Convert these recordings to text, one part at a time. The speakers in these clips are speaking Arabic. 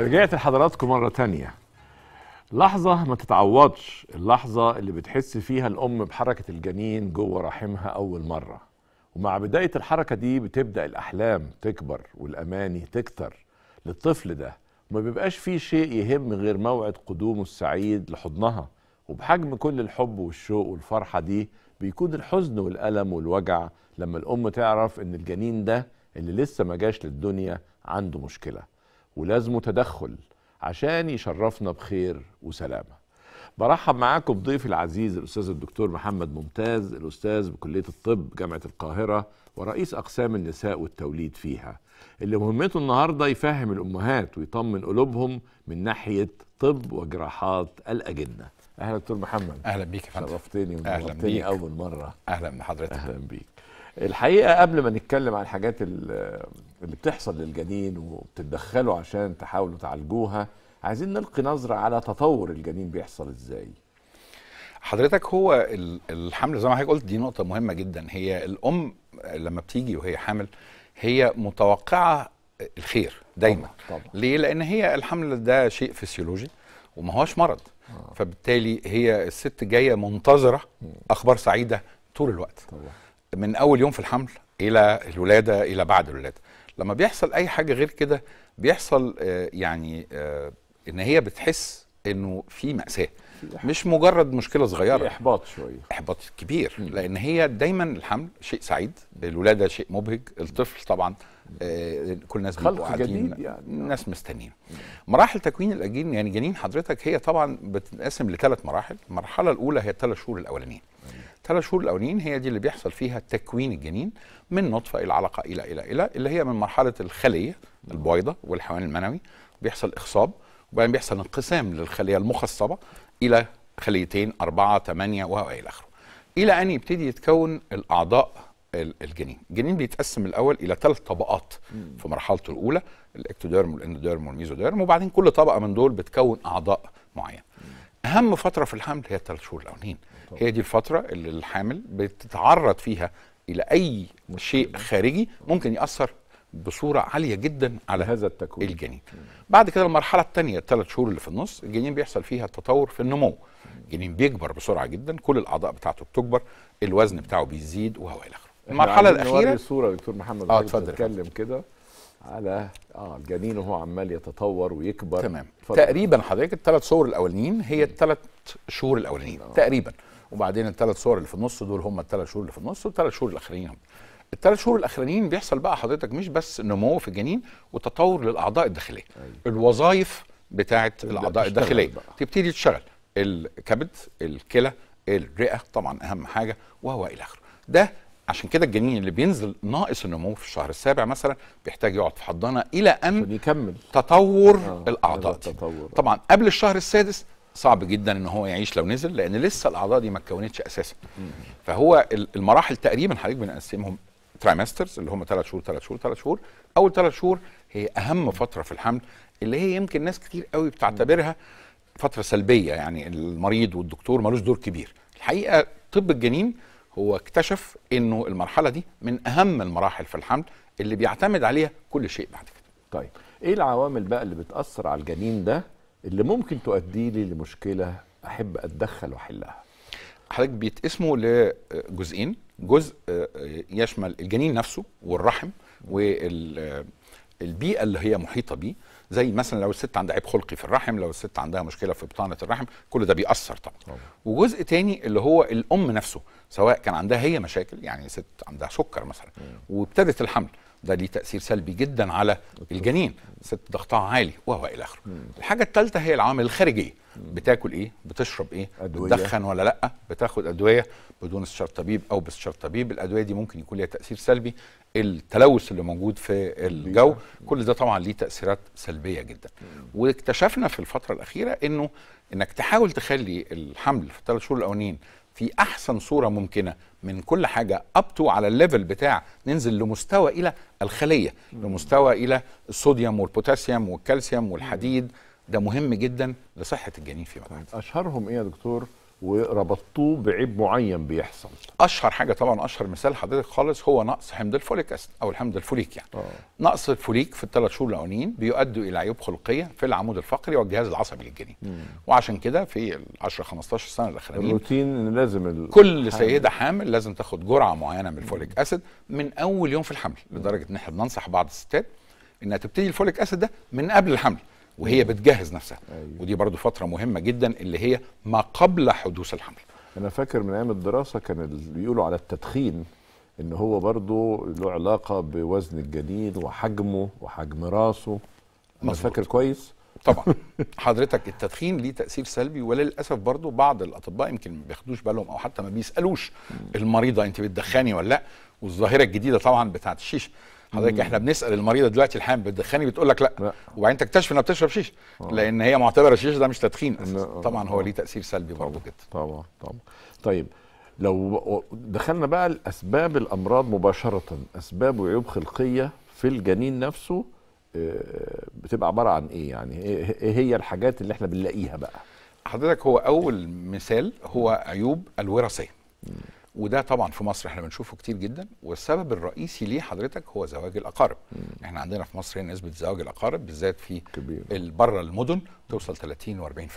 رجعت لحضراتكم مرة تانية لحظة ما تتعوضش اللحظة اللي بتحس فيها الأم بحركة الجنين جوه رحمها أول مرة ومع بداية الحركة دي بتبدأ الأحلام تكبر والأماني تكتر للطفل ده وما بيبقاش فيه شيء يهم غير موعد قدومه السعيد لحضنها وبحجم كل الحب والشوق والفرحة دي بيكون الحزن والألم والوجع لما الأم تعرف إن الجنين ده اللي لسه ما جاش للدنيا عنده مشكلة ولازمه تدخل عشان يشرفنا بخير وسلامه برحب معاكم بضيفي العزيز الاستاذ الدكتور محمد ممتاز الاستاذ بكليه الطب جامعه القاهره ورئيس اقسام النساء والتوليد فيها اللي مهمته النهارده يفهم الامهات ويطمن قلوبهم من ناحيه طب وجراحات الاجنه اهلا دكتور محمد اهلا بيك يا فندم شرفتني ونورتني اول مره اهلا بحضرتك اهلا بيك الحقيقه قبل ما نتكلم عن الحاجات اللي بتحصل للجنين وبتتدخلوا عشان تحاولوا تعالجوها عايزين نلقي نظره على تطور الجنين بيحصل ازاي حضرتك هو الحمل زي ما حضرتك قلت دي نقطه مهمه جدا هي الام لما بتيجي وهي حامل هي متوقعه الخير دايما طبعا. طبعا. ليه لان هي الحمل ده شيء فسيولوجي وما هوش مرض آه. فبالتالي هي الست جايه منتظره اخبار سعيده طول الوقت طبعا. من اول يوم في الحمل الى الولاده الى بعد الولاده لما بيحصل اي حاجه غير كده بيحصل آه، يعني آه، ان هي بتحس انه في ماساه مش مجرد مشكله صغيره احباط شويه احباط كبير لان هي دايما الحمل شيء سعيد الولاده شيء مبهج الطفل طبعا آه، كل الناس خلق جديد يعني. الناس مستنيين مراحل تكوين الاجين يعني جنين حضرتك هي طبعا بتنقسم لثلاث مراحل المرحله الاولى هي الثلاث شهور الاولانيين ثلاث شهور الاولين هي دي اللي بيحصل فيها تكوين الجنين من نطفه الى علقه الى الى الى اللي هي من مرحله الخليه البويضه والحيوان المنوي بيحصل اخصاب وبعدين بيحصل انقسام للخليه المخصبه الى خليتين أربعة ثمانية الى آخره إلى أن يبتدي يتكون الأعضاء الجنين الجنين بيتقسم الأول إلى ثلاث طبقات مم. في مرحلته الأولى الاكتوديرم والاندوديرم والميزوديرم وبعدين كل طبقة من دول بتكون أعضاء معينه اهم فتره في الحمل هي الثلاث شهور الاولانيين هي دي الفتره اللي الحامل بتتعرض فيها الى اي شيء خارجي ممكن ياثر بصوره عاليه جدا على هذا التكوين الجنين بعد كده المرحله الثانيه الثلاث شهور اللي في النص الجنين بيحصل فيها تطور في النمو الجنين بيكبر بسرعه جدا كل الاعضاء بتاعته بتكبر الوزن بتاعه بيزيد وهو الى اخره المرحله الاخيره صوره دكتور محمد اه اتفضل كده على اه الجنين وهو عمال يتطور ويكبر تمام فضل. تقريبا حضرتك الثلاث صور الاولانيين هي الثلاث شهور الاولانيين آه. تقريبا وبعدين الثلاث صور اللي في النص دول هم الثلاث شهور اللي في النص والثلاث شهور الاخرانيين الثلاث شهور الاخرانيين بيحصل بقى حضرتك مش بس نمو في الجنين وتطور للاعضاء الداخليه أيوة. الوظائف بتاعه الاعضاء الداخليه بقى. تبتدي تشتغل الكبد الكلى الرئه طبعا اهم حاجه وهو الى اخره ده عشان كده الجنين اللي بينزل ناقص النمو في الشهر السابع مثلا بيحتاج يقعد في حضانه الى ان يكمل تطور آه الاعضاء تطور. طبعا قبل الشهر السادس صعب جدا ان هو يعيش لو نزل لان لسه الاعضاء دي ما اتكونتش اساسا فهو المراحل تقريبا حضرتك بنقسمهم ترايمسترز اللي هم ثلاث شهور ثلاث شهور ثلاث شهور اول ثلاث شهور هي اهم فتره في الحمل اللي هي يمكن ناس كتير قوي بتعتبرها فتره سلبيه يعني المريض والدكتور ملوش دور كبير الحقيقه طب الجنين هو اكتشف انه المرحله دي من اهم المراحل في الحمل اللي بيعتمد عليها كل شيء بعد كده طيب ايه العوامل بقى اللي بتاثر على الجنين ده اللي ممكن تؤدي لي لمشكله احب اتدخل واحلها حضرتك بيتقسموا لجزئين جزء آه، يشمل الجنين نفسه والرحم وال آه، البيئه اللي هي محيطه بيه زي مثلا لو الست عندها عيب خلقي في الرحم لو الست عندها مشكله في بطانه الرحم كل ده بيأثر طبعا وجزء تاني اللي هو الام نفسه سواء كان عندها هي مشاكل يعني ست عندها سكر مثلا وابتدت الحمل ده ليه تاثير سلبي جدا على الجنين ست ضغطها عالي وهو الى اخره الحاجه الثالثه هي العوامل الخارجيه بتاكل ايه بتشرب ايه أدوية. بتدخن ولا لا بتاخد ادويه بدون استشاره طبيب او باستشاره طبيب الادويه دي ممكن يكون ليها تاثير سلبي التلوث اللي موجود في الجو كل ده طبعا ليه تاثيرات سلبيه جدا واكتشفنا في الفتره الاخيره انه انك تحاول تخلي الحمل في الثلاث شهور الاولانيين في احسن صوره ممكنه من كل حاجه اب تو على الليفل بتاع ننزل لمستوى الى الخليه لمستوى الى الصوديوم والبوتاسيوم والكالسيوم والحديد ده مهم جدا لصحه الجنين في وقت طيب، اشهرهم ايه يا دكتور وربطتوه بعيب معين بيحصل اشهر حاجه طبعا اشهر مثال حضرتك خالص هو نقص حمض الفوليك اسيد او الحمض الفوليك يعني أوه. نقص الفوليك في الثلاث شهور الاولانيين بيؤدي الى عيوب خلقيه في العمود الفقري والجهاز العصبي للجنين مم. وعشان كده في ال 10 15 سنه الاخرانيين الروتين لازم ال... كل سيده حامل لازم تاخد جرعه معينه من الفوليك اسيد من اول يوم في الحمل لدرجه ان احنا بننصح بعض الستات انها تبتدي الفوليك اسيد ده من قبل الحمل وهي أيوه. بتجهز نفسها أيوة. ودي برضو فتره مهمه جدا اللي هي ما قبل حدوث الحمل انا فاكر من ايام الدراسه كان بيقولوا على التدخين ان هو برضو له علاقه بوزن الجنين وحجمه وحجم راسه انا فاكر كويس طبعا حضرتك التدخين ليه تاثير سلبي وللاسف برضو بعض الاطباء يمكن ما بياخدوش بالهم او حتى ما بيسالوش المريضه انت بتدخني ولا لا والظاهره الجديده طبعا بتاعت الشيشه حضرتك احنا بنسال المريضه دلوقتي الحام بتدخني بتقول لك لا, لا. وبعدين تكتشف انها بتشرب شيشه آه. لان هي معتبره الشيشه ده مش تدخين أساس. آه. طبعا هو آه. ليه تاثير سلبي برضه جدا طبعا طبعا طيب لو دخلنا بقى لاسباب الامراض مباشره اسباب وعيوب خلقيه في الجنين نفسه بتبقى عباره عن ايه يعني إيه،, ايه هي الحاجات اللي احنا بنلاقيها بقى حضرتك هو اول مثال هو عيوب الوراثيه وده طبعا في مصر احنا بنشوفه كتير جدا والسبب الرئيسي ليه حضرتك هو زواج الاقارب مم. احنا عندنا في مصر هنا نسبه زواج الاقارب بالذات في بره المدن توصل 30 و40% أيوة.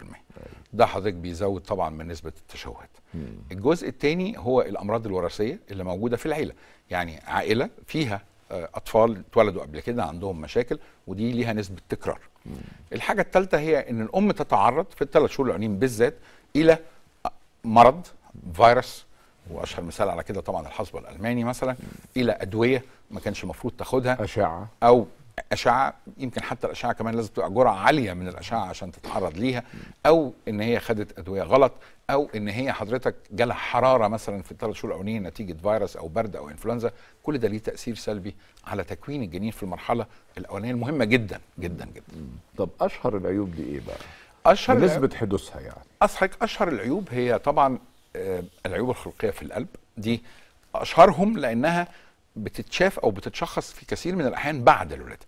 ده حضرتك بيزود طبعا من نسبه التشوهات مم. الجزء الثاني هو الامراض الوراثيه اللي موجوده في العيله يعني عائله فيها آه، اطفال اتولدوا قبل كده عندهم مشاكل ودي ليها نسبه تكرار مم. الحاجه الثالثه هي ان الام تتعرض في الثلاث شهور الاولانيين بالذات الى آه، مرض فيروس واشهر مثال على كده طبعا الحصبه الالماني مثلا الى ادويه ما كانش المفروض تاخدها اشعه او اشعه يمكن حتى الاشعه كمان لازم تبقى جرعه عاليه من الاشعه عشان تتعرض ليها او ان هي خدت ادويه غلط او ان هي حضرتك جالها حراره مثلا في الثلاث شهور الاولانيه نتيجه فيروس او برد او انفلونزا كل ده ليه تاثير سلبي على تكوين الجنين في المرحله الاولانيه المهمه جدا جدا جدا طب اشهر العيوب دي ايه بقى اشهر نسبه حدوثها يعني اصحك اشهر العيوب هي طبعا آه، العيوب الخلقيه في القلب دي اشهرهم لانها بتتشاف او بتتشخص في كثير من الاحيان بعد الولاده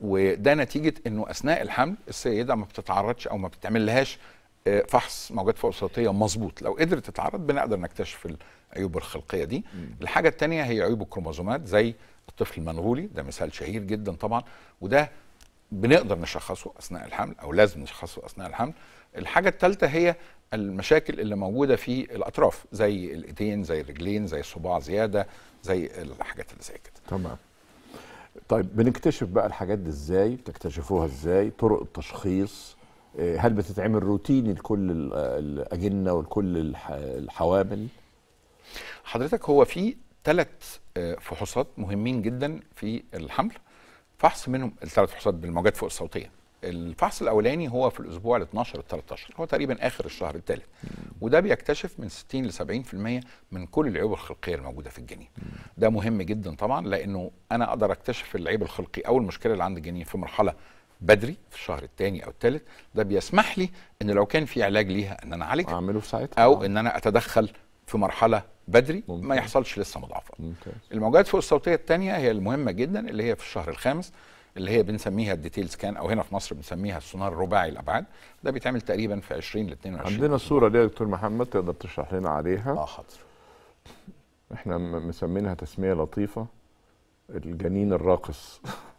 وده نتيجه انه اثناء الحمل السيده ما بتتعرضش او ما بتعملهاش آه، فحص موجات فوق الصوتية مظبوط لو قدرت تتعرض بنقدر نكتشف العيوب الخلقيه دي مم. الحاجه الثانيه هي عيوب الكروموزومات زي الطفل المنغولي ده مثال شهير جدا طبعا وده بنقدر نشخصه اثناء الحمل او لازم نشخصه اثناء الحمل الحاجه الثالثه هي المشاكل اللي موجوده في الاطراف زي الايدين زي الرجلين زي الصباع زياده زي الحاجات اللي زي كده تمام طيب بنكتشف بقى الحاجات دي ازاي بتكتشفوها ازاي طرق التشخيص آه، هل بتتعمل روتيني لكل الاجنه ولكل الحوامل حضرتك هو في ثلاث آه، فحوصات مهمين جدا في الحمل فحص منهم الثلاث فحوصات بالموجات فوق الصوتيه الفحص الاولاني هو في الاسبوع ال 12 ال 13 هو تقريبا اخر الشهر الثالث وده بيكتشف من 60 ل 70% من كل العيوب الخلقيه الموجوده في الجنين ده مهم جدا طبعا لانه انا اقدر اكتشف العيب الخلقي او المشكله اللي عند الجنين في مرحله بدري في الشهر الثاني او الثالث ده بيسمح لي ان لو كان في علاج ليها ان انا اعالجها اعمله في ساعتها او ان انا اتدخل في مرحله بدري ممكن. ما يحصلش لسه مضاعفات الموجات فوق الصوتيه الثانيه هي المهمه جدا اللي هي في الشهر الخامس اللي هي بنسميها الديتيل سكان او هنا في مصر بنسميها السونار رباعي الابعاد ده بيتعمل تقريبا في 20 ل 22 عندنا الصوره دي يا دكتور محمد تقدر تشرح لنا عليها اه حاضر احنا مسمينها تسميه لطيفه الجنين الراقص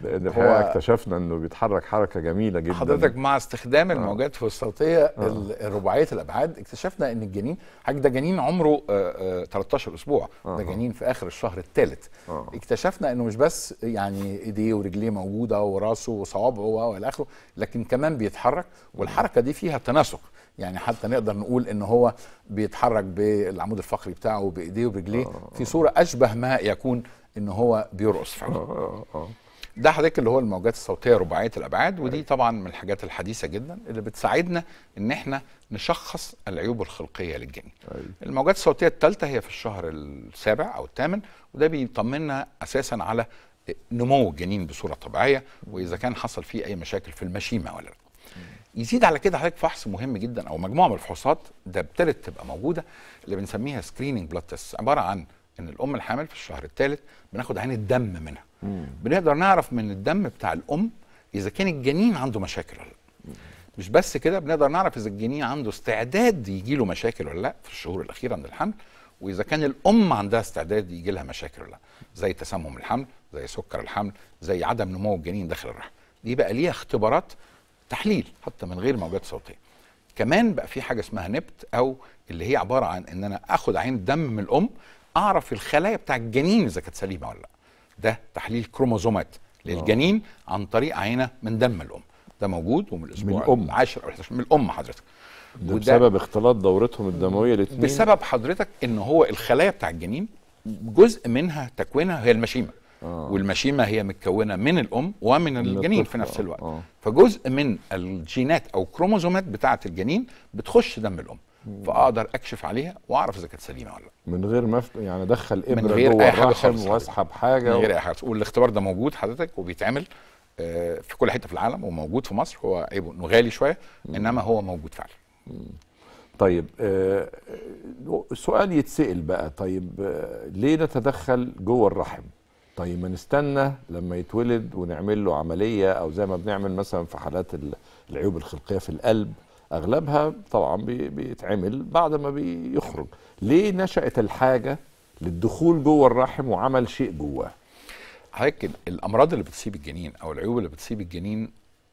لان الحقيقه اكتشفنا انه بيتحرك حركه جميله جدا حضرتك مع استخدام آه. الموجات آه. الوسطيه آه. الرباعيه الابعاد اكتشفنا ان الجنين حاجه ده جنين عمره آه 13 آه، اسبوع آه. ده جنين في اخر الشهر الثالث آه. اكتشفنا انه مش بس يعني ايديه ورجليه موجوده وراسه وصوابعه والى اخره لكن كمان بيتحرك والحركه دي فيها تناسق يعني حتى نقدر نقول ان هو بيتحرك بالعمود الفقري بتاعه بايديه وبرجليه آه. في صوره اشبه ما يكون ان هو بيرقص فعلا ده حضرتك اللي هو الموجات الصوتيه رباعيه الابعاد ودي أيوة. طبعا من الحاجات الحديثه جدا اللي بتساعدنا ان احنا نشخص العيوب الخلقيه للجنين. أيوة. الموجات الصوتيه الثالثه هي في الشهر السابع او الثامن وده بيطمنا اساسا على نمو الجنين بصوره طبيعيه واذا كان حصل فيه اي مشاكل في المشيمه ولا لا. يزيد على كده حضرتك فحص مهم جدا او مجموعه من الفحوصات ده ابتدت تبقى موجوده اللي بنسميها سكريننج بلاد تيست عباره عن ان الام الحامل في الشهر الثالث بناخد عين الدم منها بنقدر نعرف من الدم بتاع الام اذا كان الجنين عنده مشاكل ولا لا مش بس كده بنقدر نعرف اذا الجنين عنده استعداد يجي له مشاكل ولا لا في الشهور الاخيره من الحمل واذا كان الام عندها استعداد يجي لها مشاكل ولا لا زي تسمم الحمل زي سكر الحمل زي عدم نمو الجنين داخل الرحم دي بقى ليها اختبارات تحليل حتى من غير موجات صوتيه كمان بقى في حاجه اسمها نبت او اللي هي عباره عن ان انا اخد عين دم من الام اعرف الخلايا بتاع الجنين اذا كانت سليمه ولا لا ده تحليل كروموزومات للجنين آه. عن طريق عينه من دم الام ده موجود ومن الاسبوع من الام 10 او 11 من الام حضرتك ده بسبب اختلاط دورتهم الدمويه الاثنين بسبب حضرتك ان هو الخلايا بتاع الجنين جزء منها تكوينها هي المشيمه آه. والمشيمه هي متكونه من الام ومن الجنين في نفس الوقت آه. فجزء من الجينات او كروموزومات بتاعه الجنين بتخش دم الام فاقدر اكشف عليها واعرف اذا كانت سليمه ولا لا من غير ما مف... يعني ادخل ابره من غير اي حاجه واسحب حاجه من غير اي حاجه والاختبار ده موجود حضرتك وبيتعمل آه، في كل حته في العالم وموجود في مصر هو عيبه انه غالي شويه انما هو موجود فعلا طيب آه، آه، سؤال يتسأل بقى طيب ليه نتدخل جوه الرحم طيب ما نستنى لما يتولد ونعمل له عمليه او زي ما بنعمل مثلا في حالات العيوب الخلقيه في القلب اغلبها طبعا بيتعمل بعد ما بيخرج ليه نشات الحاجه للدخول جوه الرحم وعمل شيء جواه حضرتك الامراض اللي بتصيب الجنين او العيوب اللي بتصيب الجنين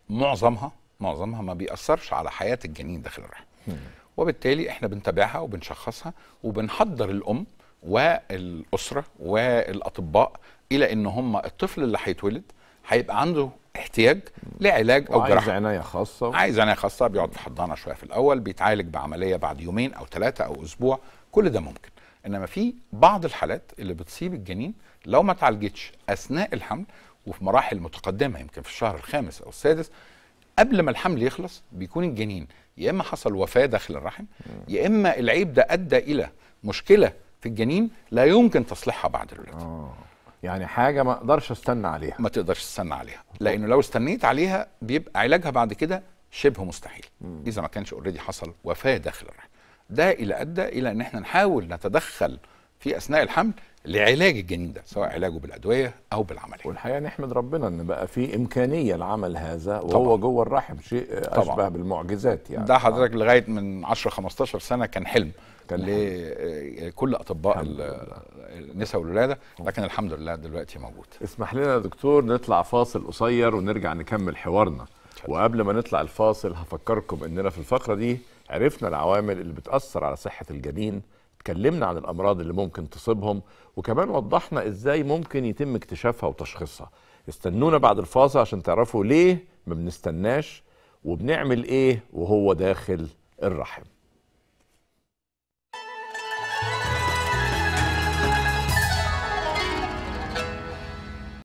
معظمها معظمها ما بيأثرش على حياه الجنين داخل الرحم وبالتالي احنا بنتابعها وبنشخصها وبنحضر الام والاسره والاطباء الى ان هم الطفل اللي هيتولد هيبقى عنده احتياج لعلاج او جراحه عايز عنايه خاصه عايز عنايه خاصه بيقعد في حضانه شويه في الاول بيتعالج بعمليه بعد يومين او ثلاثه او اسبوع كل ده ممكن انما في بعض الحالات اللي بتصيب الجنين لو ما تعالجتش اثناء الحمل وفي مراحل متقدمه يمكن في الشهر الخامس او السادس قبل ما الحمل يخلص بيكون الجنين يا اما حصل وفاه داخل الرحم يا اما العيب ده ادى الى مشكله في الجنين لا يمكن تصليحها بعد الولاده آه. يعني حاجه ما اقدرش استنى عليها ما تقدرش تستنى عليها لانه لو استنيت عليها بيبقى علاجها بعد كده شبه مستحيل اذا ما كانش اوريدي حصل وفاه داخل الرحم ده الى ادى الى ان احنا نحاول نتدخل في اثناء الحمل لعلاج الجنين ده سواء علاجه بالادويه او بالعمليه والحقيقه نحمد ربنا ان بقى في امكانيه لعمل هذا وهو جوه الرحم شيء اشبه طبعًا. بالمعجزات يعني ده آه. حضرتك لغايه من 10 15 سنه كان حلم كان لكل آه، اطباء النساء والولاده لكن الحمد لله دلوقتي موجود اسمح لنا يا دكتور نطلع فاصل قصير ونرجع نكمل حوارنا وقبل ما نطلع الفاصل هفكركم اننا في الفقره دي عرفنا العوامل اللي بتاثر على صحه الجنين اتكلمنا عن الامراض اللي ممكن تصيبهم وكمان وضحنا ازاي ممكن يتم اكتشافها وتشخيصها استنونا بعد الفاصل عشان تعرفوا ليه ما بنستناش وبنعمل ايه وهو داخل الرحم